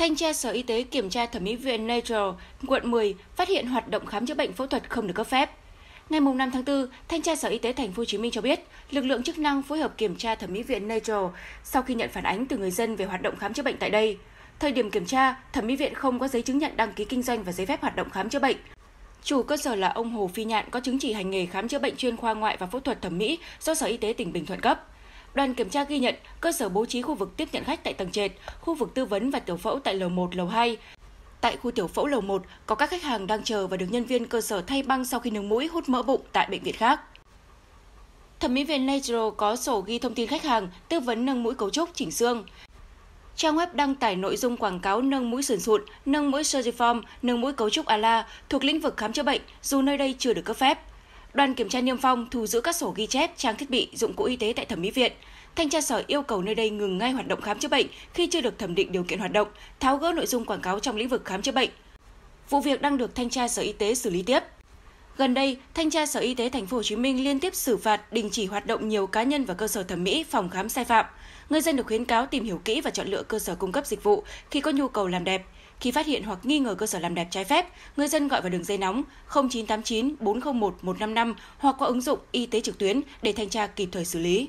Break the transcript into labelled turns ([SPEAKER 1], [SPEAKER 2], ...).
[SPEAKER 1] Thanh tra Sở Y tế kiểm tra thẩm mỹ viện Nature, quận 10 phát hiện hoạt động khám chữa bệnh phẫu thuật không được cấp phép. Ngày 5 tháng 4, Thanh tra Sở Y tế Thành phố Hồ Chí Minh cho biết, lực lượng chức năng phối hợp kiểm tra thẩm mỹ viện Nature sau khi nhận phản ánh từ người dân về hoạt động khám chữa bệnh tại đây. Thời điểm kiểm tra, thẩm mỹ viện không có giấy chứng nhận đăng ký kinh doanh và giấy phép hoạt động khám chữa bệnh. Chủ cơ sở là ông Hồ Phi Nhạn có chứng chỉ hành nghề khám chữa bệnh chuyên khoa ngoại và phẫu thuật thẩm mỹ do Sở Y tế tỉnh Bình Thuận cấp. Đoàn kiểm tra ghi nhận cơ sở bố trí khu vực tiếp nhận khách tại tầng trệt, khu vực tư vấn và tiểu phẫu tại lầu 1, lầu 2. Tại khu tiểu phẫu lầu 1 có các khách hàng đang chờ và được nhân viên cơ sở thay băng sau khi nướng mũi hút mỡ bụng tại bệnh viện khác. Thẩm mỹ viện Natural có sổ ghi thông tin khách hàng, tư vấn nâng mũi cấu trúc, chỉnh xương. Trang web đăng tải nội dung quảng cáo nâng mũi sườn sụn, nâng mũi surgiform, nâng mũi cấu trúc ala thuộc lĩnh vực khám chữa bệnh, dù nơi đây chưa được cấp phép. Đoàn kiểm tra niêm phong thu giữ các sổ ghi chép, trang thiết bị, dụng cụ y tế tại thẩm mỹ viện. Thanh tra sở yêu cầu nơi đây ngừng ngay hoạt động khám chữa bệnh khi chưa được thẩm định điều kiện hoạt động, tháo gỡ nội dung quảng cáo trong lĩnh vực khám chữa bệnh. Vụ việc đang được thanh tra sở y tế xử lý tiếp. Gần đây, thanh tra Sở Y tế Thành phố Hồ Chí Minh liên tiếp xử phạt đình chỉ hoạt động nhiều cá nhân và cơ sở thẩm mỹ, phòng khám sai phạm. Người dân được khuyến cáo tìm hiểu kỹ và chọn lựa cơ sở cung cấp dịch vụ khi có nhu cầu làm đẹp. Khi phát hiện hoặc nghi ngờ cơ sở làm đẹp trái phép, người dân gọi vào đường dây nóng 0989 401 155 hoặc qua ứng dụng y tế trực tuyến để thanh tra kịp thời xử lý.